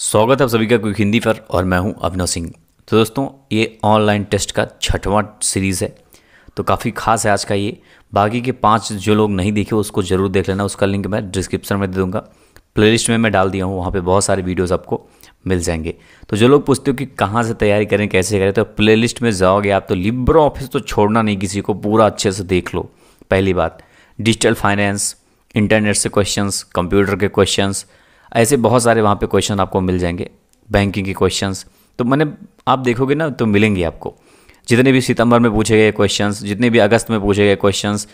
स्वागत है आप सभी का क्विक हिंदी पर और मैं हूं अभिनव सिंह तो दोस्तों ये ऑनलाइन टेस्ट का छठवां सीरीज़ है तो काफ़ी खास है आज का ये बाकी के पांच जो लोग नहीं देखे उसको ज़रूर देख लेना उसका लिंक मैं डिस्क्रिप्शन में दे दूँगा प्लेलिस्ट में मैं डाल दिया हूँ वहाँ पे बहुत सारे वीडियोस आपको मिल जाएंगे तो जो लोग पूछते हो कि कहाँ से तैयारी करें कैसे करें तो प्लेलिस्ट में जाओगे आप तो लिब्रो ऑफिस तो छोड़ना नहीं किसी को पूरा अच्छे से देख लो पहली बात डिजिटल फाइनेंस इंटरनेट से क्वेश्चंस कंप्यूटर के क्वेश्चंस ऐसे बहुत सारे वहाँ पे क्वेश्चन आपको मिल जाएंगे बैंकिंग के क्वेश्चंस तो मैंने आप देखोगे ना तो मिलेंगे आपको जितने भी सितंबर में पूछे गए क्वेश्चंस जितने भी अगस्त में पूछे गए क्वेश्चंस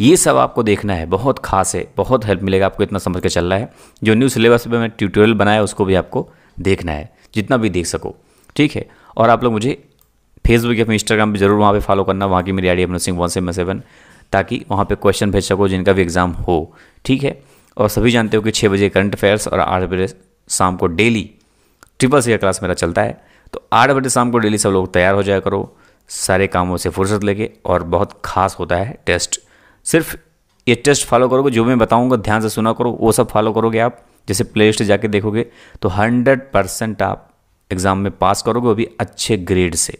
ये सब आपको देखना है बहुत खास है बहुत हेल्प मिलेगा आपको इतना समझ के चल रहा है जो न्यू सिलेबस पर मैंने ट्यूटोरियल बनाया उसको भी आपको देखना है जितना भी देख सको ठीक है और आप लोग मुझे फेसबुक या फिर इंस्टाग्राम पर जरूर वहाँ पर फॉलो करना वहाँ की मेरी आई डी अपना सिंह वन सेवन सेवन ताकि वहाँ पर क्वेश्चन भेज सको जिनका भी एग्ज़ाम हो ठीक है और सभी जानते हो कि छः बजे करंट अफेयर्स और आठ बजे शाम को डेली ट्रिपल सी क्लास मेरा चलता है तो आठ बजे शाम को डेली सब लोग तैयार हो जाया करो सारे कामों से फुर्सत लेके और बहुत खास होता है टेस्ट सिर्फ ये टेस्ट फॉलो करोगे जो मैं बताऊँगा ध्यान से सुना करो वो सब फॉलो करोगे आप जैसे प्ले लिस्ट जाके देखोगे तो हंड्रेड परसेंट आप एग्ज़ाम में पास करोगे अभी अच्छे ग्रेड से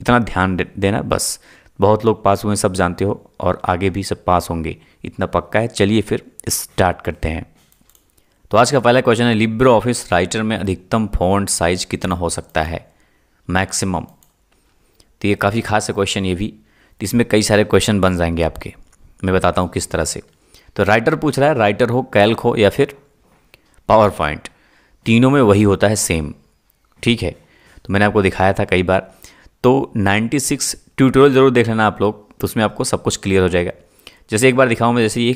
इतना ध्यान देना बस बहुत लोग पास हुए सब जानते हो और आगे भी सब पास होंगे इतना पक्का है चलिए फिर स्टार्ट करते हैं तो आज का पहला क्वेश्चन है लिब्रो ऑफिस राइटर में अधिकतम फॉन्ट साइज कितना हो सकता है मैक्सिमम तो ये काफ़ी खास है क्वेश्चन ये भी तो इसमें कई सारे क्वेश्चन बन जाएंगे आपके मैं बताता हूँ किस तरह से तो राइटर पूछ रहा है राइटर हो कैल्क हो या फिर पावर पॉइंट तीनों में वही होता है सेम ठीक है तो मैंने आपको दिखाया था कई बार तो 96 ट्यूटोरियल ज़रूर देख लेना आप लोग तो उसमें आपको सब कुछ क्लियर हो जाएगा जैसे एक बार दिखाऊँ मैं जैसे ये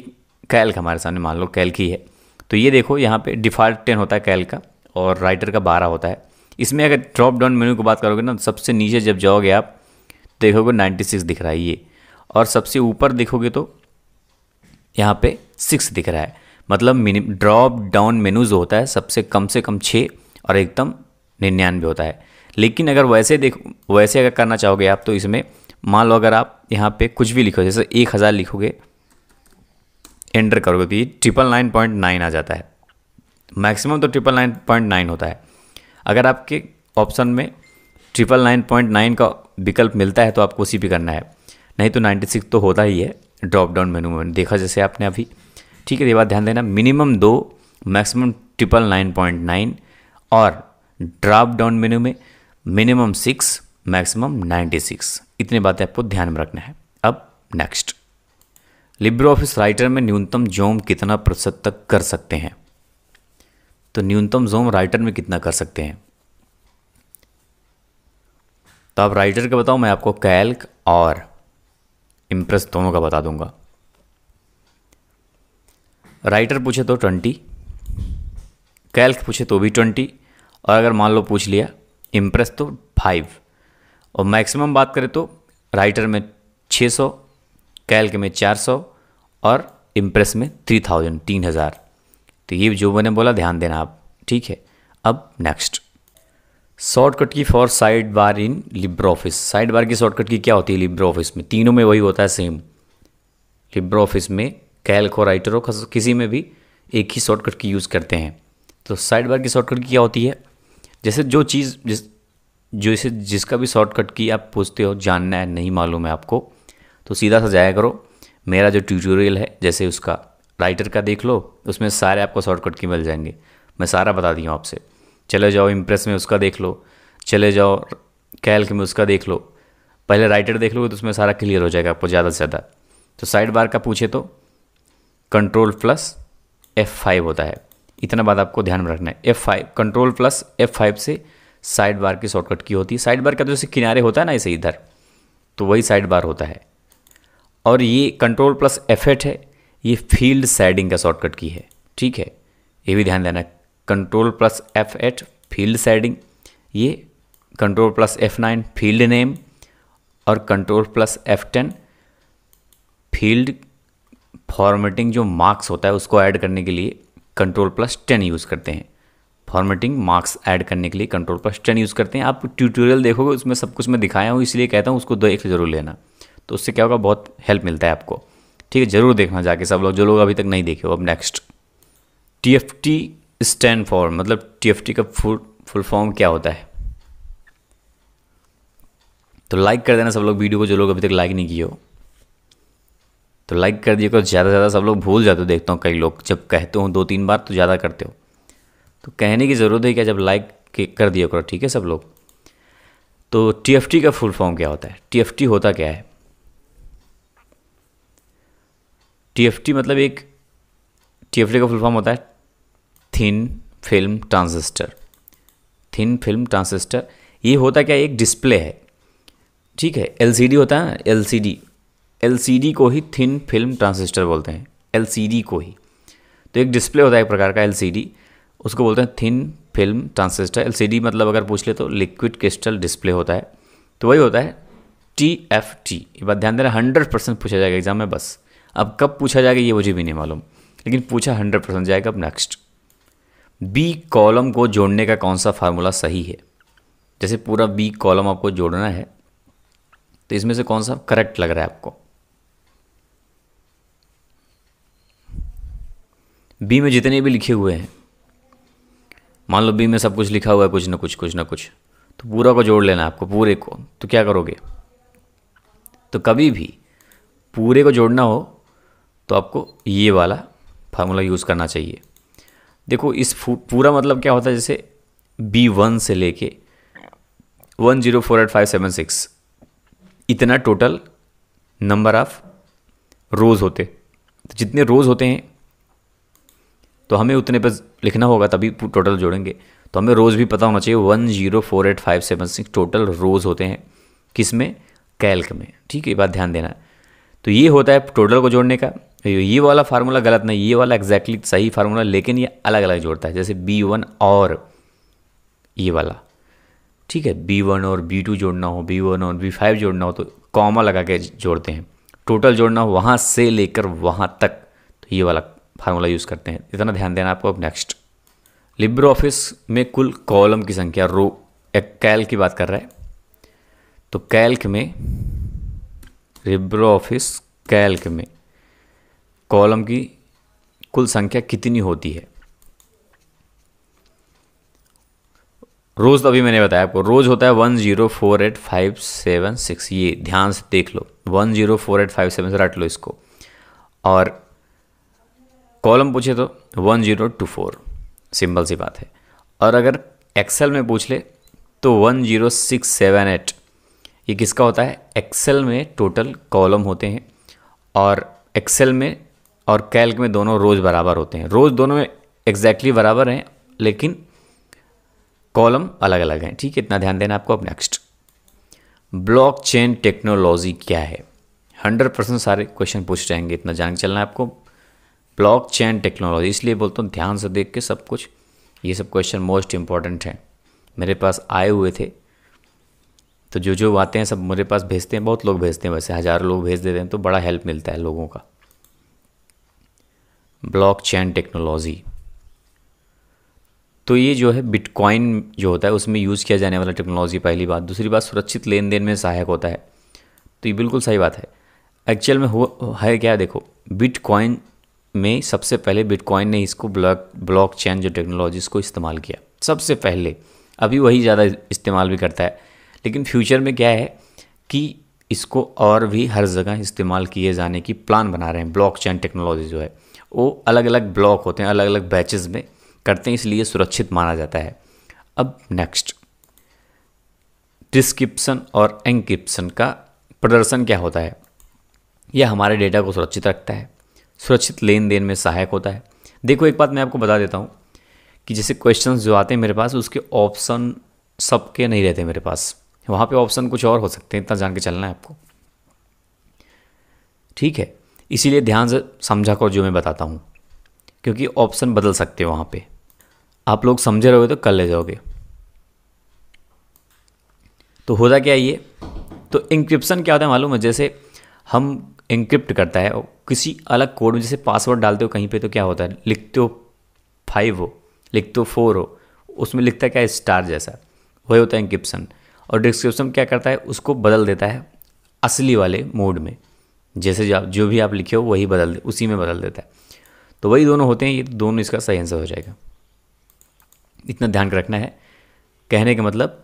कैल्क हमारे सामने मान लो कैल्क ही है तो ये देखो यहाँ पे डिफ़ॉल्ट टेन होता है कैल का और राइटर का बारह होता है इसमें अगर ड्रॉप डाउन मेन्यू की बात करोगे ना तो सबसे नीचे जब जाओगे आप देखोगे नाइन्टी सिक्स दिख रहा है ये और सबसे ऊपर देखोगे तो यहाँ पे सिक्स दिख रहा है मतलब मिनि ड्रॉप डाउन मेनू जो होता है सबसे कम से कम छः और एकदम निन्यानवे होता है लेकिन अगर वैसे देख वैसे अगर करना चाहोगे आप तो इसमें मान लो अगर आप यहाँ पे कुछ भी लिखो जैसे एक हज़ार लिखोगे एंटर करोगे तो ये ट्रिपल नाइन पॉइंट नाइन आ जाता है मैक्सिमम तो ट्रिपल नाइन पॉइंट नाइन होता है अगर आपके ऑप्शन में ट्रिपल नाइन पॉइंट नाइन का विकल्प मिलता है तो आपको उसी पर करना है नहीं तो नाइन्टी सिक्स तो होता ही है ड्रॉप डाउन मेनू में देखा जैसे आपने अभी ठीक है ये बात ध्यान देना मिनिमम दो maximum triple nine point nine और ड्रॉप डाउन मेनू में minimum six maximum ninety six इतनी बातें आपको ध्यान में रखना है अब नेक्स्ट लिब्रो ऑफिस राइटर में न्यूनतम जोम कितना प्रतिशत तक कर सकते हैं तो न्यूनतम जोम राइटर में कितना कर सकते हैं तो आप राइटर का बताओ मैं आपको कैल्क और इम्प्रेस दोनों का बता दूंगा राइटर पूछे तो ट्वेंटी कैल्क पूछे तो भी ट्वेंटी और अगर मान लो पूछ लिया इम्प्रेस तो फाइव और मैक्सिमम बात करें तो राइटर में छः सौ कैल्क में 400 और इम्प्रेस में 3000 3000 तो ये जो मैंने बोला ध्यान देना आप ठीक है अब next shortcut key for side bar in LibreOffice side bar की शॉर्टकट की क्या होती है लिब्रो ऑफिस में तीनों में वही होता है सेम लिब्रो ऑफिस में कैल्क और राइटर हो किसी में भी एक ही शॉर्टकट की यूज़ करते हैं तो साइड बार की शॉर्टकट की क्या होती है जैसे जो चीज़ जिस जो इसे जिसका भी शॉर्टकट की आप पूछते हो जानना है नहीं मालूम है आपको तो सीधा सा जाया करो मेरा जो ट्यूटोरियल है जैसे उसका राइटर का देख लो उसमें सारे आपको शॉर्टकट की मिल जाएंगे मैं सारा बता दिया आपसे चले जाओ इम्प्रेस में उसका देख लो चले जाओ कैल्क में उसका देख लो पहले राइटर देख लो तो उसमें सारा क्लियर हो जाएगा आपको ज़्यादा से ज़्यादा तो साइड बार का पूछे तो कंट्रोल प्लस एफ़ फाइव होता है इतना बात आपको ध्यान में रखना है F five control plus F five से साइड बार की शॉर्टकट की होती है साइड बार का तो जैसे किनारे होता है ना इसे इधर तो वही साइड बार होता है और ये कंट्रोल प्लस एफ एट है ये फील्ड साइडिंग का शॉर्टकट की है ठीक है ये भी ध्यान देना control plus F eight field shading ये control plus F nine field name और control plus F ten field formatting जो मार्क्स होता है उसको ऐड करने के लिए कंट्रोल प्लस टेन यूज़ करते हैं फॉर्मेटिंग मार्क्स ऐड करने के लिए कंट्रोल प्लस टेन यूज़ करते हैं आप ट्यूटोरियल देखोगे उसमें सब कुछ मैं दिखाया हूँ इसलिए कहता हूँ उसको देख जरूर लेना तो उससे क्या होगा बहुत हेल्प मिलता है आपको ठीक है ज़रूर देखना जाके सब लोग जो लोग अभी तक नहीं देखे हो अब next T F T stand for मतलब टी एफ टी का फुल फुल फॉर्म क्या होता है तो लाइक कर देना सब लोग वीडियो को जो लोग अभी तक लाइक नहीं किए हो तो लाइक कर दिए करो ज़्यादा से ज़्यादा सब लोग भूल जाते हो देखता हूँ कई लोग जब कहते हो दो तीन बार तो ज़्यादा करते हो तो कहने की ज़रूरत है क्या जब लाइक कर दिया करो ठीक है सब लोग तो टी का फुल फॉर्म क्या होता है टी होता क्या है टीएफटी मतलब एक टीएफटी का फुल फॉर्म होता है thin film transistor thin film transistor ये होता क्या एक डिस्प्ले है ठीक है एलसीडी होता है एलसीडी एलसीडी को ही थिन फिल्म ट्रांजिस्टर बोलते हैं एलसीडी को ही तो एक डिस्प्ले होता है एक प्रकार का एलसीडी उसको बोलते हैं थिन फिल्म ट्रांसिस्टर एलसीडी मतलब अगर पूछ ले तो लिक्विड क्रिस्टल डिस्प्ले होता है तो वही होता है टी एफ टी ये बात ध्यान देना हंड्रेड परसेंट पूछा जाएगा एग्जाम में बस अब कब पूछा जाएगा ये मुझे भी नहीं मालूम लेकिन पूछा हंड्रेड परसेंट जाएगा अब नेक्स्ट बी कॉलम को जोड़ने का कौन सा फार्मूला सही है जैसे पूरा बी कॉलम आपको जोड़ना है तो इसमें से कौन सा करेक्ट लग रहा है आपको बी में जितने भी लिखे हुए हैं मान लो बी में सब कुछ लिखा हुआ है कुछ ना कुछ कुछ ना कुछ तो पूरा को जोड़ लेना आपको पूरे को तो क्या करोगे तो कभी भी पूरे को जोड़ना हो तो आपको ये वाला फार्मूला यूज़ करना चाहिए देखो इस पूरा मतलब क्या होता है जैसे बी वन से लेके one zero four eight five seven six इतना टोटल नंबर ऑफ रोज़ होते तो जितने रोज़ होते हैं तो हमें उतने पर लिखना होगा तभी टोटल जोड़ेंगे तो हमें रोज़ भी पता होना चाहिए one zero four eight five seven six total rows होते हैं किस में कैल्क में ठीक है ये बात ध्यान देना तो ये होता है टोटल को जोड़ने का ये वाला फार्मूला गलत नहीं ये वाला एग्जैक्टली सही फार्मूला लेकिन ये अलग अलग जोड़ता है जैसे बी वन और ये वाला ठीक है बी वन और बी टू जोड़ना हो बी वन और बी फाइव जोड़ना हो तो कॉमा लगा के जोड़ते हैं टोटल जोड़ना हो वहाँ से लेकर वहाँ तक तो ये वाला फार्मूला यूज़ करते हैं इतना ध्यान देना आपको अब नेक्स्ट लिब्रो ऑफिस में कुल कॉलम की संख्या रो एक कैल की बात कर रहा है तो कैल्क में लिब्रो ऑफिस कैल्क में कॉलम की कुल संख्या कितनी होती है रोज़ तो अभी मैंने बताया आपको रोज़ होता है one zero four eight five seven six ये ध्यान से देख लो one zero four eight five seven से रट लो इसको और कॉलम पूछे तो one zero two four simple सी बात है और अगर एक्सेल में पूछ ले तो one zero six seven eight ये किसका होता है एक्सेल में टोटल कॉलम होते हैं और एक्सेल में और कैल्क में दोनों रोज़ बराबर होते हैं रोज़ दोनों में एग्जैक्टली बराबर हैं लेकिन कॉलम अलग अलग हैं ठीक है इतना ध्यान देना आपको अब नेक्स्ट ब्लॉक चेन टेक्नोलॉजी क्या है हंड्रेड परसेंट सारे क्वेश्चन पूछ रहेंगे इतना जान के चलना है आपको ब्लॉक चेन टेक्नोलॉजी इसलिए बोलता हूँ ध्यान से देख के सब कुछ ये सब क्वेश्चन मोस्ट इम्पॉर्टेंट हैं मेरे पास आए हुए थे तो जो जो आते हैं सब मेरे पास भेजते हैं बहुत लोग भेजते हैं वैसे हज़ारों लोग भेज देते हैं तो बड़ा हेल्प मिलता है लोगों का ब्लॉकचेन टेक्नोलॉजी तो ये जो है बिटकॉइन जो होता है उसमें यूज़ किया जाने वाला टेक्नोलॉजी पहली बात दूसरी बात सुरक्षित लेन देन में सहायक होता है तो ये बिल्कुल सही बात है एक्चुअल में हो है क्या देखो बिटकॉइन में सबसे पहले बिटकॉइन ने इसको ब्लॉक ब्लॉक चैन जो टेक्नोलॉजी इसको इस्तेमाल किया सबसे पहले अभी वही ज़्यादा इस्तेमाल भी करता है लेकिन फ्यूचर में क्या है कि इसको और भी हर जगह इस्तेमाल किए जाने की प्लान बना रहे हैं ब्लॉक चैन टेक्नोलॉजी जो है वो अलग अलग ब्लॉक होते हैं अलग अलग बैचेस में करते हैं इसलिए सुरक्षित माना जाता है अब नेक्स्ट डिस्क्रिप्सन और एंक्रिप्सन का प्रदर्शन क्या होता है यह हमारे डेटा को सुरक्षित रखता है सुरक्षित लेन देन में सहायक होता है देखो एक बात मैं आपको बता देता हूँ कि जैसे क्वेश्चंस जो आते हैं मेरे पास उसके ऑप्शन सबके नहीं रहते मेरे पास वहाँ पे ऑप्शन कुछ और हो सकते हैं इतना जान के चलना है आपको ठीक है इसीलिए ध्यान से समझा करो जो मैं बताता हूँ क्योंकि ऑप्शन बदल सकते हो वहाँ पे आप लोग समझे रहोगे तो कर ले जाओगे तो होता क्या ये तो इंक्रिप्शन क्या होता है मालूम है जैसे हम इंक्रिप्ट करता है किसी अलग कोड में जैसे पासवर्ड डालते हो कहीं पे तो क्या होता है लिखते हो फाइव हो लिखते हो फोर हो उसमें लिखता क्या है स्टार जैसा वही होता है इंक्रिप्शन और डिस्क्रिप्शन क्या करता है उसको बदल देता है असली वाले मोड में जैसे जो जो भी आप लिखे हो वही बदल उसी में बदल देता है तो वही दोनों होते हैं ये दोनों इसका सही आंसर हो जाएगा इतना ध्यान रखना है कहने का मतलब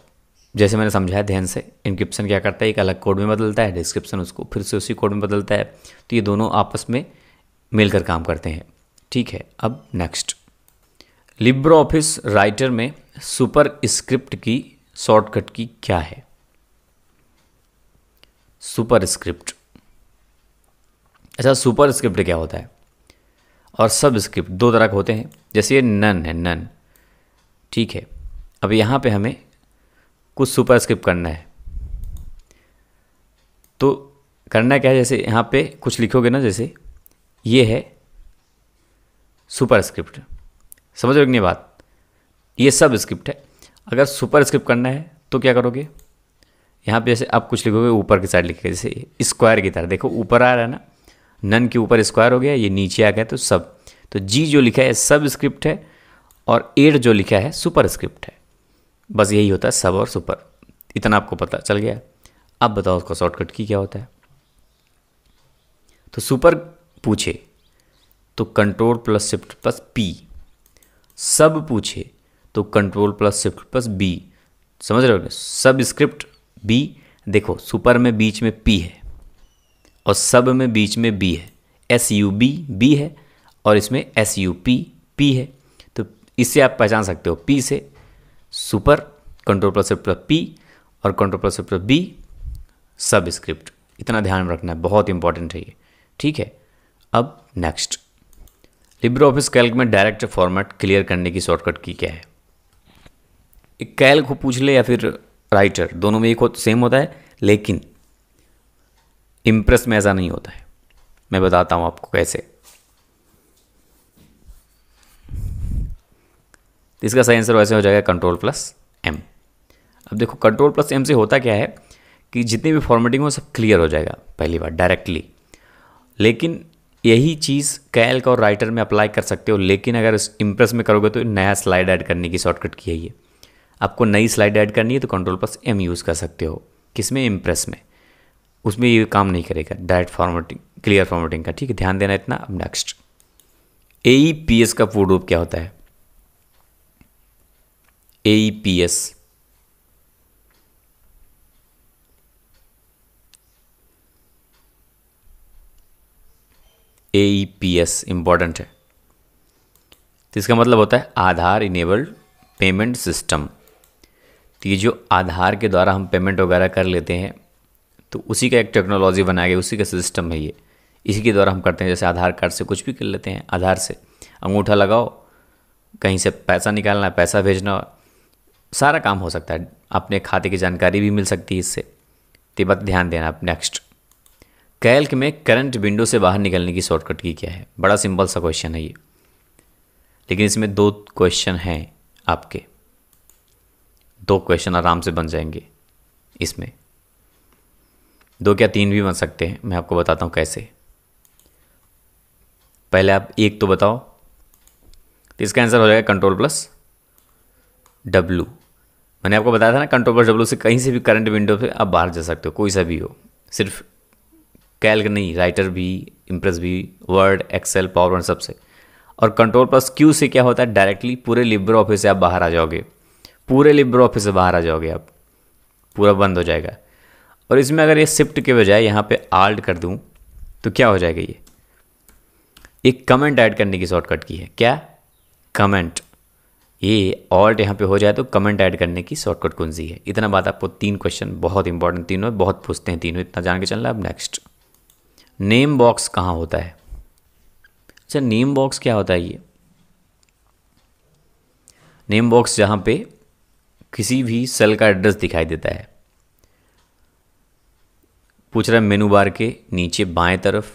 जैसे मैंने समझाया ध्यान से इंक्रिप्शन क्या करता है एक अलग कोड में बदलता है डिस्क्रिप्शन उसको फिर से उसी कोड में बदलता है तो ये दोनों आपस में मिलकर काम करते हैं ठीक है अब नेक्स्ट लिब्रो ऑफिस राइटर में सुपर स्क्रिप्ट की शॉर्टकट की क्या है सुपर स्क्रिप्ट ऐसा सुपर स्क्रिप्ट क्या होता है और सब स्क्रिप्ट दो तरह के होते हैं जैसे ये नन है नन ठीक है अब यहाँ पे हमें कुछ सुपर स्क्रिप्ट करना है तो करना क्या है जैसे यहाँ पे कुछ लिखोगे ना जैसे ये है सुपर स्क्रिप्ट समझ रहे बात ये सब स्क्रिप्ट है अगर सुपर स्क्रिप्ट करना है तो क्या करोगे यहाँ पे जैसे आप कुछ लिखोगे ऊपर की साइड लिखोगे जैसे स्क्वायर की तरह देखो ऊपर आ रहा है ना नन के ऊपर स्क्वायर हो गया ये नीचे आ गया तो सब तो जी जो लिखा है सब स्क्रिप्ट है और एड जो लिखा है सुपर स्क्रिप्ट है बस यही होता है सब और सुपर इतना आपको पता चल गया अब बताओ उसका शॉर्टकट की क्या होता है तो सुपर पूछे तो control plus shift plus P sub पूछे तो control plus shift plus B समझ रहे हो सब स्क्रिप्ट बी देखो सुपर में बीच में पी है और सब में बीच में बी है एस यू बी बी है और इसमें एस यू पी पी है तो इससे आप पहचान सकते हो पी से super control plus plus P और control plus plus B sub script इतना ध्यान रखना है बहुत इंपॉर्टेंट है ये ठीक है अब नेक्स्ट लिब्रो ऑफिस कैल्क में डायरेक्ट फॉर्मेट क्लियर करने की शॉर्टकट की क्या है एक कैल्क को पूछ ले या फिर राइटर दोनों में एक हो सेम तो होता है लेकिन इम्प्रेस में ऐसा नहीं होता है मैं बताता हूँ आपको कैसे इसका सही आंसर तो वैसे हो जाएगा कंट्रोल प्लस एम अब देखो कंट्रोल प्लस एम से होता क्या है कि जितनी भी फॉर्मेटिंग हो सब क्लियर हो जाएगा पहली बार डायरेक्टली लेकिन यही चीज़ कैल्क और राइटर में अप्लाई कर सकते हो लेकिन अगर इम्प्रेस में करोगे तो नया स्लाइड ऐड करने की शॉर्टकट की है ये आपको नई स्लाइड ऐड करनी है तो कंट्रोल प्लस एम यूज़ कर सकते हो किस में इम्प्रेस में उसमें ये काम नहीं करेगा डायरेक्ट फॉर्मेटिंग क्लियर फॉर्मेटिंग का ठीक है ध्यान देना इतना अब नेक्स्ट ए पी एस का पूर्ण रूप क्या होता है A P S A P S important है तो इसका मतलब होता है आधार इनेबल्ड पेमेंट सिस्टम तो ये जो आधार के द्वारा हम पेमेंट वगैरह कर लेते हैं तो उसी का एक टेक्नोलॉजी बनाया गया उसी का सिस्टम है ये इसी के द्वारा हम करते हैं जैसे आधार कार्ड से कुछ भी कर लेते हैं आधार से अंगूठा लगाओ कहीं से पैसा निकालना है पैसा भेजना सारा काम हो सकता है अपने खाते की जानकारी भी मिल सकती है इससे तो बात ध्यान देना आप नेक्स्ट कैल्क में करंट विंडो से बाहर निकलने की शॉर्टकट की क्या है बड़ा सिंपल सा क्वेश्चन है ये लेकिन इसमें दो क्वेश्चन हैं आपके दो क्वेश्चन आराम से बन जाएंगे इसमें दो क्या तीन भी बन सकते हैं मैं आपको बताता हूँ कैसे पहले आप एक तो बताओ तो इसका आंसर हो जाएगा कंट्रोल प्लस डब्लू मैंने आपको बताया था ना कंट्रोल प्लस डब्लू से कहीं से भी करंट विंडो पे आप बाहर जा सकते हो कोई सा भी हो सिर्फ कैलक नहीं राइटर भी इम्प्रेस भी वर्ड एक्सेल पावर पॉइंट सबसे और कंट्रोल प्लस क्यू से क्या होता है डायरेक्टली पूरे लिब्रो ऑफिस से आप बाहर आ जाओगे पूरे लिब्रो ऑफिस से बाहर आ जाओगे आप पूरा बंद हो जाएगा और इसमें अगर ये शिफ्ट के बजाय यहाँ पे आल्ट कर दूँ तो क्या हो जाएगा ये एक कमेंट ऐड करने की शॉर्टकट की है क्या कमेंट ये ऑल्ट यहाँ पे हो जाए तो कमेंट ऐड करने की शॉर्टकट कौन सी है इतना बात आपको तीन क्वेश्चन बहुत इंपॉर्टेंट तीनों बहुत पूछते हैं तीनों इतना जान के चलना अब नेक्स्ट नेम बॉक्स कहाँ होता है अच्छा नेम बॉक्स क्या होता है ये नेम बॉक्स जहाँ पे किसी भी सेल का एड्रेस दिखाई देता है पूछ रहा है मेनू बार के नीचे बाएं तरफ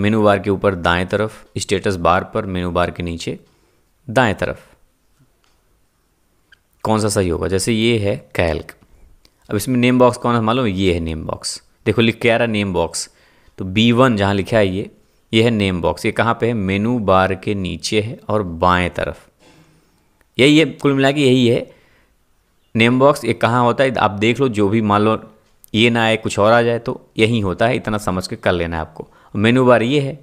मेनू बार के ऊपर दाएं तरफ स्टेटस बार पर मेनू बार के नीचे दाएं तरफ कौन सा सही होगा जैसे ये है कैल्क अब इसमें नेम बॉक्स कौन है मालूम ये है नेम बॉक्स देखो लिख के आ रहा नेम बॉक्स तो बी वन जहाँ लिखा है ये ये है नेम बॉक्स ये कहाँ पे है मेनू बार के नीचे है और बाएं तरफ यही है कुल मिला के यही है नेम बॉक्स ये कहाँ होता है आप देख लो जो भी मान लो ये ना आए कुछ और आ जाए तो यही होता है इतना समझ के कर लेना है आपको मेनू बार ये है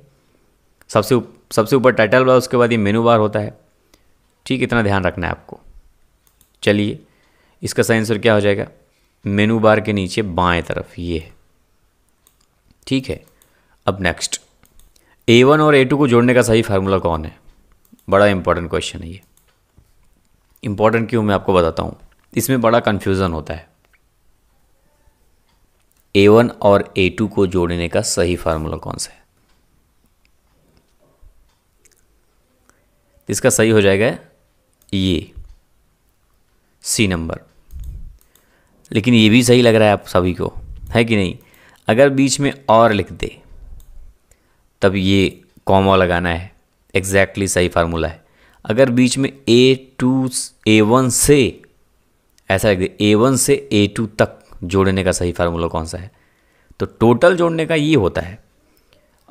सबसे उप, सबसे ऊपर टाइटल बार उसके बाद ये मेनू बार होता है ठीक इतना ध्यान रखना है आपको चलिए इसका सही आंसर क्या हो जाएगा मेनू बार के नीचे बाएं तरफ ये है ठीक है अब नेक्स्ट ए वन और ए टू को जोड़ने का सही फार्मूला कौन है बड़ा इंपॉर्टेंट क्वेश्चन है ये इंपॉर्टेंट क्यों मैं आपको बताता हूँ इसमें बड़ा कन्फ्यूज़न होता है ए वन और ए टू को जोड़ने का सही फार्मूला कौन सा है इसका सही हो जाएगा ये सी नंबर लेकिन ये भी सही लग रहा है आप सभी को है कि नहीं अगर बीच में और लिख दे तब ये कॉमा लगाना है एग्जैक्टली exactly सही फार्मूला है अगर बीच में ए टू ए वन से ऐसा लिख दे ए वन से ए टू तक जोड़ने का सही फार्मूला कौन सा है तो टोटल जोड़ने का ये होता है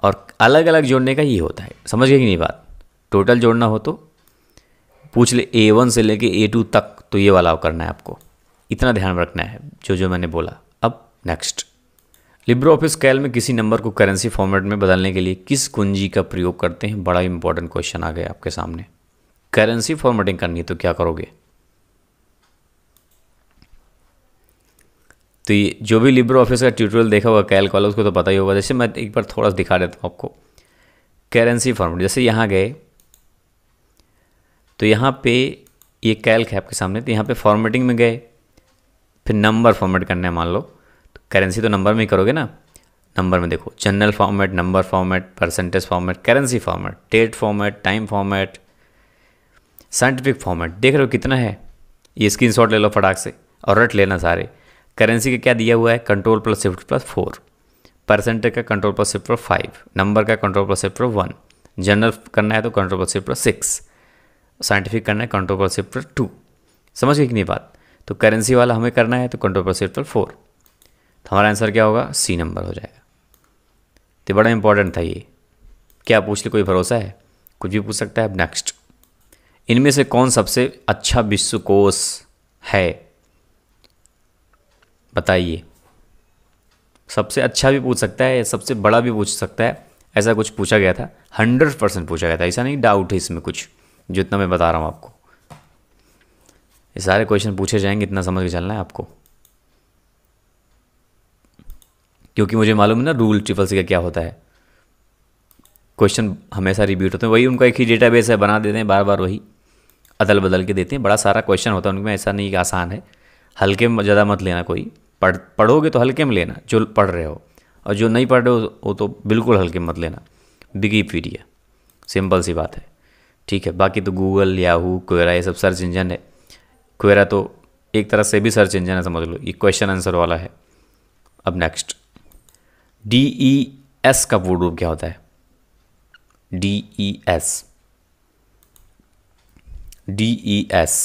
और अलग अलग जोड़ने का ये होता है समझ गए कि नहीं बात टोटल जोड़ना हो तो पूछ ले ए वन से लेके ए टू तक तो ये वाला करना है आपको इतना ध्यान रखना है जो जो मैंने बोला अब नेक्स्ट लिब्रो ऑफिस कैल में किसी नंबर को करेंसी फॉर्मेट में बदलने के लिए किस कुंजी का प्रयोग करते हैं बड़ा इंपॉर्टेंट क्वेश्चन आ गया आपके सामने करेंसी फॉर्मेटिंग करनी है तो क्या करोगे तो ये जो भी लिब्रो ऑफिस का ट्यूटोरियल देखा होगा कैल वाला उसको तो पता ही होगा जैसे मैं एक बार थोड़ा सा दिखा देता हूँ आपको करेंसी फॉर्मेट जैसे यहाँ गए तो यहाँ पे ये कैल्क है आपके सामने तो यहाँ पे फॉर्मेटिंग में गए फिर नंबर फॉर्मेट करने मान लो तो करेंसी तो नंबर में ही करोगे ना नंबर में देखो general format number format percentage format currency format date format time format scientific format देख रहे हो कितना है ये स्क्रीन ले लो फटाक से और रट लेना सारे करेंसी का क्या दिया हुआ है control plus shift plus four percentage का control plus shift plus five number का control plus shift plus one general करना है तो control plus shift plus six scientific करना है control plus shift plus two समझ गए कि नहीं बात तो करेंसी वाला हमें करना है तो control plus shift plus four तो हमारा आंसर क्या होगा सी नंबर हो जाएगा तो बड़ा इंपॉर्टेंट था ये क्या पूछ ले कोई भरोसा है कुछ भी पूछ सकता है अब नेक्स्ट इनमें से कौन सबसे अच्छा विश्वकोश है बताइए सबसे अच्छा भी पूछ सकता है सबसे बड़ा भी पूछ सकता है ऐसा कुछ पूछा गया था हंड्रेड परसेंट पूछा गया था ऐसा नहीं डाउट है इसमें कुछ जितना मैं बता रहा हूँ आपको ये सारे क्वेश्चन पूछे जाएंगे इतना समझ के चलना है आपको क्योंकि मुझे मालूम है ना रूल ट्रिपल सी का क्या होता है क्वेश्चन हमेशा रिपीट होते हैं वही उनका एक ही डेटाबेस है बना देते हैं बार बार वही अदल बदल के देते हैं बड़ा सारा क्वेश्चन होता है उनमें ऐसा नहीं कि आसान है हल्के ज़्यादा मत लेना कोई पढ़ पढ़ोगे तो हल्के में लेना जो पढ़ रहे हो और जो नहीं पढ़ रहे हो वो तो बिल्कुल हल्के में मत लेना बिगी पीडिया सिंपल सी बात है ठीक है बाकी तो गूगल याहू क्वेरा ये सब सर्च इंजन है क्वेरा तो एक तरह से भी सर्च इंजन है समझ लो ये क्वेश्चन आंसर वाला है अब नेक्स्ट डी ई एस का पूर्ण रूप क्या होता है D E S D E S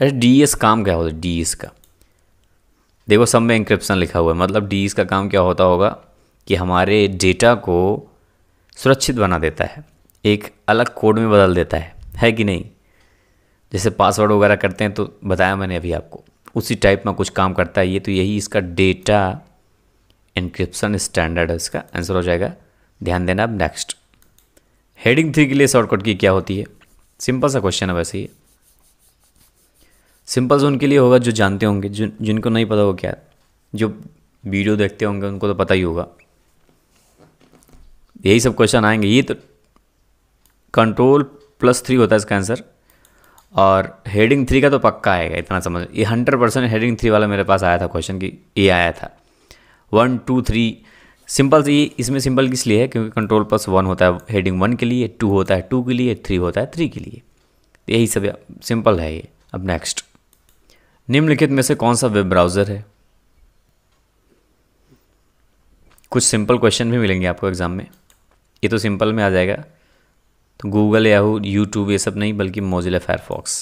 अरे डी एस e काम क्या होता है डी एस e का देखो सब में इंक्रिप्शन लिखा हुआ है मतलब डी e का काम क्या होता होगा कि हमारे डेटा को सुरक्षित बना देता है एक अलग कोड में बदल देता है है कि नहीं जैसे पासवर्ड वगैरह करते हैं तो बताया मैंने अभी आपको उसी टाइप में कुछ काम करता है ये तो यही इसका डेटा इंक्रिप्सन स्टैंडर्ड है इसका आंसर हो जाएगा ध्यान देना अब नेक्स्ट हेडिंग थ्री के लिए शॉर्टकट की क्या होती है सिंपल सा क्वेश्चन है वैसे ही सिंपल से उनके लिए होगा जो जानते होंगे जिन जिनको नहीं पता वो क्या है जो वीडियो देखते होंगे उनको तो पता ही होगा यही सब क्वेश्चन आएंगे ये तो कंट्रोल प्लस थ्री होता है इसका आंसर और हेडिंग थ्री का तो पक्का आएगा इतना समझ ये हंड्रेड परसेंट हेडिंग थ्री वाला मेरे पास आया था क्वेश्चन कि ये आया था वन टू थ्री सिंपल से ये इसमें सिंपल किस लिए है क्योंकि कंट्रोल प्लस वन होता है हेडिंग वन के लिए टू होता है टू के लिए थ्री होता है थ्री के लिए यही सब सिंपल है ये अब नेक्स्ट निम्नलिखित में से कौन सा वेब ब्राउज़र है कुछ सिंपल क्वेश्चन भी मिलेंगे आपको एग्ज़ाम में ये तो सिंपल में आ जाएगा तो गूगल याहू यूट्यूब ये सब नहीं बल्कि मोजिला फायरफॉक्स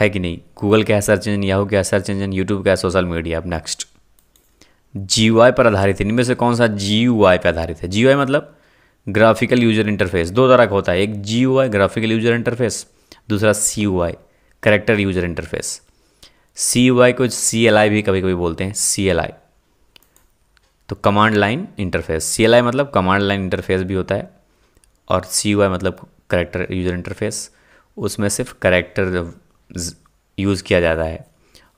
है कि नहीं गूगल क्या है सर्च इंजन याहू क्या सर्च इंजन यूट्यूब क्या है सोशल मीडिया अब नेक्स्ट जी पर आधारित है इनमें से कौन सा जी पर आधारित है जी मतलब ग्राफिकल यूजर इंटरफेस दो तरह का होता है एक जी ग्राफिकल यूजर इंटरफेस दूसरा C character user interface C U I को सी एल आई भी कभी कभी बोलते हैं सी एल आई तो command line interface C L I मतलब कमांड लाइन इंटरफेस भी होता है और सी यू आई मतलब करेक्टर यूजर इंटरफेस उसमें सिर्फ करेक्टर यूज़ किया जाता है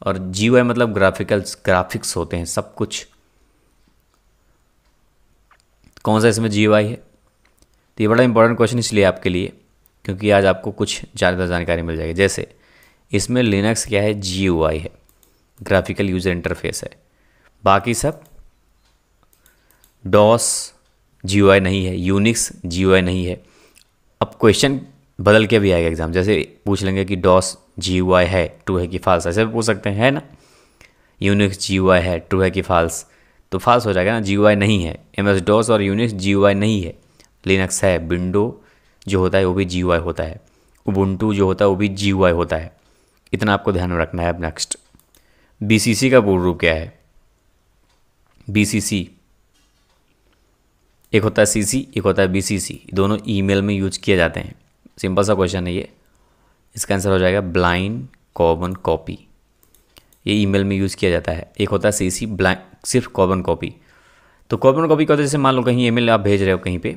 और जी यू आई मतलब ग्राफिकल ग्राफिक्स होते हैं सब कुछ कौन सा इसमें जी यू आई है तो ये बड़ा इंपॉर्टेंट क्वेश्चन इसलिए आपके लिए क्योंकि आज आपको कुछ ज़्यादा जानकारी मिल जाएगी जैसे इसमें लिनक्स क्या है जी है ग्राफिकल यूज़र इंटरफेस है बाकी सब डॉस जी नहीं है यूनिक्स जी नहीं है अब क्वेश्चन बदल के भी आएगा एग्ज़ाम जैसे पूछ लेंगे कि डॉस जी है ट्रू है कि फाल्स ऐसे भी पूछ सकते हैं है ना यूनिक्स जी है ट्रू है कि फाल्स तो फाल्स हो जाएगा ना जी नहीं है एम एस डॉस और यूनिक्स जी नहीं है लिनक्स है विंडो जो होता है वो भी जी होता है उबुंटू जो होता है वो भी जी होता है इतना आपको ध्यान में रखना है अब नेक्स्ट बीसीसी का पूर्ण रूप क्या है बीसीसी एक होता है सीसी एक होता है बीसीसी दोनों ईमेल में यूज किए जाते हैं सिंपल सा क्वेश्चन है ये इसका आंसर हो जाएगा ब्लाइंड कॉमन कॉपी ये ईमेल में यूज़ किया जाता है एक होता है सीसी ब्लैंक सिर्फ कॉमन कॉपी तो कॉमन कॉपी का तो जैसे मान लो कहीं ईमेल आप भेज रहे हो कहीं पे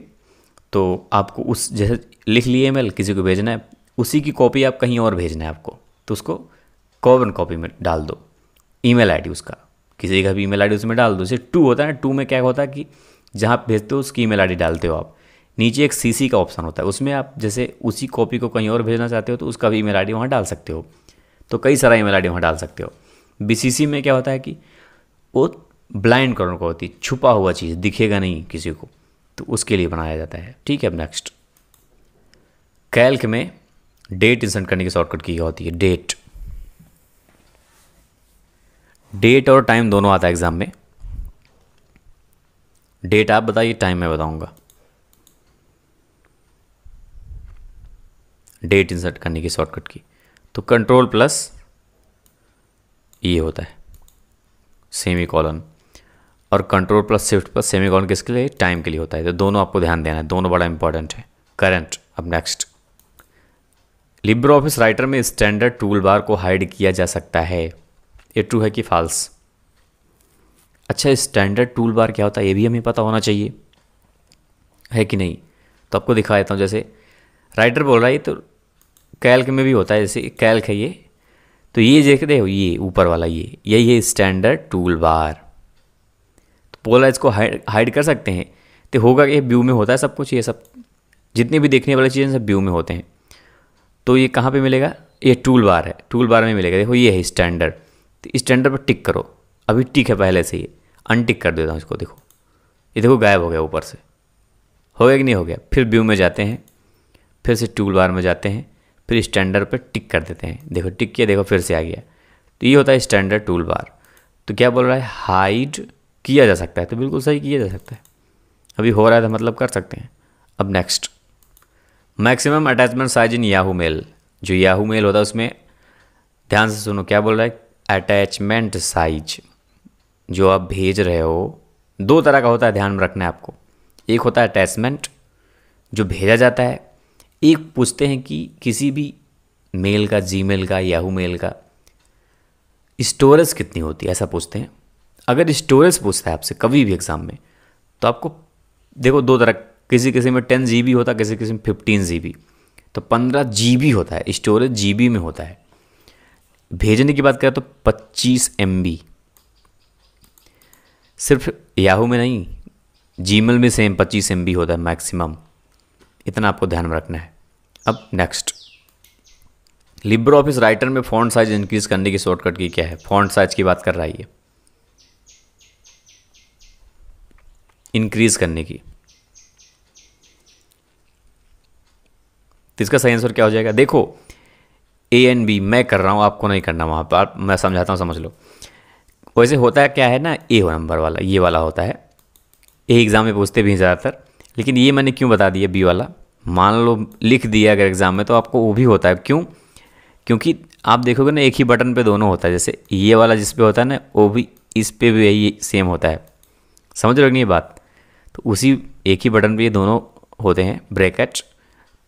तो आपको उस जैसे लिख लिए ईमेल किसी को भेजना है उसी की कॉपी आप कहीं और भेजना है आपको तो उसको कॉमन कॉपी में डाल दो ईमेल आईडी उसका किसी का भी ईमेल आईडी उसमें डाल दो जैसे टू होता है ना टू में क्या होता है कि जहाँ भेजते हो उसकी ईमेल आईडी डालते हो आप नीचे एक सी का ऑप्शन होता है उसमें आप जैसे उसी कॉपी को कहीं और भेजना चाहते हो तो उसका भी ईमेल आईडी वहाँ डाल सकते हो तो कई सारा ईमेल आईडी वहाँ डाल सकते हो बी में क्या होता है कि वो ब्लाइंड कॉर्नर को होती है छुपा हुआ चीज़ दिखेगा नहीं किसी को तो उसके लिए बनाया जाता है ठीक है अब नेक्स्ट कैल्क में डेट इंसर्ट करने की शॉर्टकट की होती है डेट डेट और टाइम दोनों आता है एग्ज़ाम में डेट आप बताइए टाइम मैं बताऊंगा डेट इंसर्ट करने की शॉर्टकट की तो कंट्रोल प्लस ये होता है सेमी कॉलन और control plus shift plus semi colon किसके लिए टाइम के लिए होता है तो दोनों आपको ध्यान देना है दोनों बड़ा इंपॉर्टेंट है करंट अब नेक्स्ट लिब्रो ऑफिस राइटर में स्टैंडर्ड टूल बार को हाइड किया जा सकता है ये ट्रू है कि फॉल्स अच्छा स्टैंडर्ड टूल बार क्या होता है ये भी हमें पता होना चाहिए है कि नहीं तो आपको दिखा देता हूँ जैसे राइटर बोल रहा है तो कैल्क में भी होता है जैसे कैल्क है ये तो ये देख दे ये ऊपर वाला ये यही है स्टैंडर्ड टूल बार तो बोला इसको हाइड हाइड कर सकते हैं तो होगा कि व्यू में होता है सब कुछ ये सब जितने भी देखने वाली चीज़ें सब व्यू में होते हैं तो ये कहाँ पे मिलेगा ये टूल बार है टूल बार में मिलेगा देखो ये है स्टैंडर्ड तो स्टैंडर्ड पर टिक करो अभी टिक है पहले से ये अनटिक कर देता हूँ इसको देखो ये देखो गायब हो गया ऊपर से हो गया कि नहीं हो गया फिर व्यू में जाते हैं फिर से टूल बार में जाते हैं फिर स्टैंडर्ड पर टिक कर देते हैं देखो टिक किया देखो फिर से आ गया तो ये होता है स्टैंडर्ड टूल बार तो क्या बोल रहा है हाइड किया जा सकता है तो बिल्कुल सही किया जा सकता है अभी हो रहा है तो मतलब कर सकते हैं अब next maximum attachment size in Yahoo mail जो याहू मेल होता है उसमें ध्यान से सुनो क्या बोल रहा है अटैचमेंट साइज जो आप भेज रहे हो दो तरह का होता है ध्यान में रखना है आपको एक होता है अटैचमेंट जो भेजा जाता है एक पूछते हैं कि किसी भी मेल का मेल का याहू मेल का स्टोरेज कितनी होती है ऐसा पूछते हैं अगर स्टोरेज पूछता है आपसे कभी भी एग्ज़ाम में तो आपको देखो दो तरह किसी किसी में टेन जी होता है किसी किसी में फिफ्टीन जी तो पंद्रह जी होता है स्टोरेज जी में होता है भेजने की बात करें तो पच्चीस एम सिर्फ याहू में नहीं जीमेल में सेम पच्चीस एम होता है मैक्सिमम इतना आपको ध्यान में रखना है अब नेक्स्ट लिब्रो ऑफिस राइटर में फ़ॉन्ट साइज इंक्रीज करने की शॉर्टकट की क्या है फ़ॉन्ट साइज की बात कर रहा है इंक्रीज करने की तो इसका सही आंसर क्या हो जाएगा देखो ए एंड बी मैं कर रहा हूँ आपको नहीं करना वहाँ पर आप मैं समझाता हूँ समझ लो वैसे होता है क्या है ना ए नंबर वाला ये वाला होता है ए एग्ज़ाम में पूछते भी हैं ज़्यादातर लेकिन ये मैंने क्यों बता दिया बी वाला मान लो लिख दिया अगर एग्ज़ाम में तो आपको वो भी होता है क्यों क्योंकि आप देखोगे ना एक ही बटन पे दोनों होता है जैसे ये वाला जिस पे होता है ना वो भी इस पे भी यही सेम होता है समझ रहे नहीं ये बात तो उसी एक ही बटन पे ये दोनों होते हैं ब्रैकेट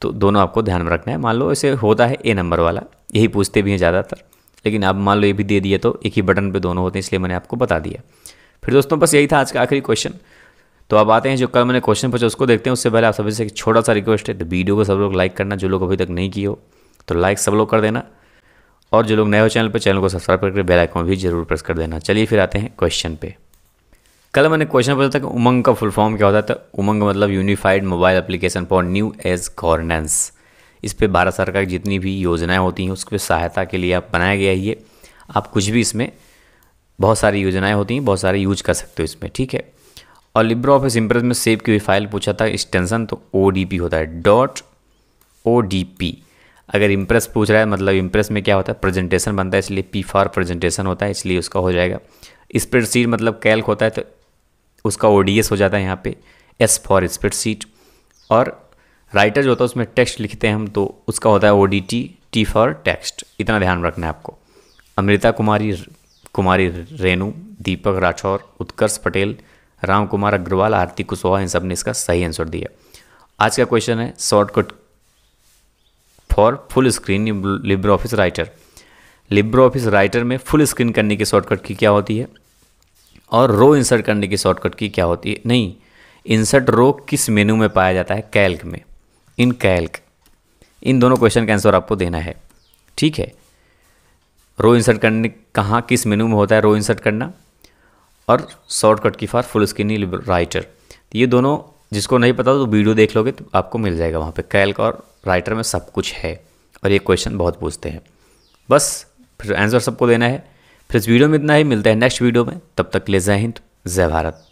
तो दोनों आपको ध्यान में रखना है मान लो ऐसे होता है ए नंबर वाला यही पूछते भी हैं ज़्यादातर लेकिन आप मान लो ये भी दे दिए तो एक ही बटन पे दोनों होते हैं इसलिए मैंने आपको बता दिया फिर दोस्तों बस यही था आज का आखिरी क्वेश्चन तो अब आते हैं जो कल मैंने क्वेश्चन पूछा उसको देखते हैं उससे पहले आप सभी से एक छोटा सा रिक्वेस्ट है तो वीडियो को सब लोग लाइक करना जो लोग अभी तक नहीं किए हो तो लाइक सब लोग कर देना और जो लोग नए हो चैनल पर चैनल को सब्सक्राइब करके बेल आइकॉन भी जरूर प्रेस कर देना चलिए फिर आते हैं क्वेश्चन पर कल मैंने क्वेश्चन पूछा था कि उमंग का फुल फॉर्म क्या होता है तो उमंग मतलब unified mobile application for new age governance इस पर भारत सरकार की जितनी भी योजनाएं होती हैं उसके सहायता के लिए आप बनाया गया है ये आप कुछ भी इसमें बहुत सारी योजनाएं होती हैं बहुत सारे यूज कर सकते हो इसमें ठीक है और लिब्रो ऑफिस इम्प्रेस में सेव की हुई फाइल पूछा था एक्सटेंसन तो ओ होता है डॉट ओ अगर इम्प्रेस पूछ रहा है मतलब इम्प्रेस में क्या होता है प्रेजेंटेशन बनता है इसलिए पी फॉर प्रेजेंटेशन होता है इसलिए उसका हो जाएगा स्प्रेडशीट मतलब कैल्क होता है तो उसका ओ हो जाता है यहाँ पे एस फॉर सीट और राइटर जो होता है उसमें टेक्स्ट लिखते हैं हम तो उसका होता है O D T T for text इतना ध्यान रखना है आपको अमृता कुमारी कुमारी रेणु दीपक राठौर उत्कर्ष पटेल राम कुमार अग्रवाल आरती कुशवाहा इन सब ने इसका सही आंसर दिया आज का क्वेश्चन है shortcut for full screen LibreOffice Writer LibreOffice Writer में फुल स्क्रीन करने की शॉर्टकट की क्या होती है और रो इंसर्ट करने की शॉर्टकट की क्या होती है नहीं इंसर्ट रो किस मेनू में पाया जाता है कैल्क में इन कैल्क इन दोनों क्वेश्चन का आंसर आपको देना है ठीक है रो इंसर्ट करने कहाँ किस मेनू में होता है रो इंसर्ट करना और shortcut key for full screen writer ये दोनों जिसको नहीं पता तो वीडियो देख लोगे तो आपको मिल जाएगा वहाँ पे कैल्क और राइटर में सब कुछ है और ये क्वेश्चन बहुत पूछते हैं बस फिर आंसर सबको देना है फिर इस वीडियो में इतना ही मिलता है नेक्स्ट वीडियो में तब तक ले जय हिंद जय भारत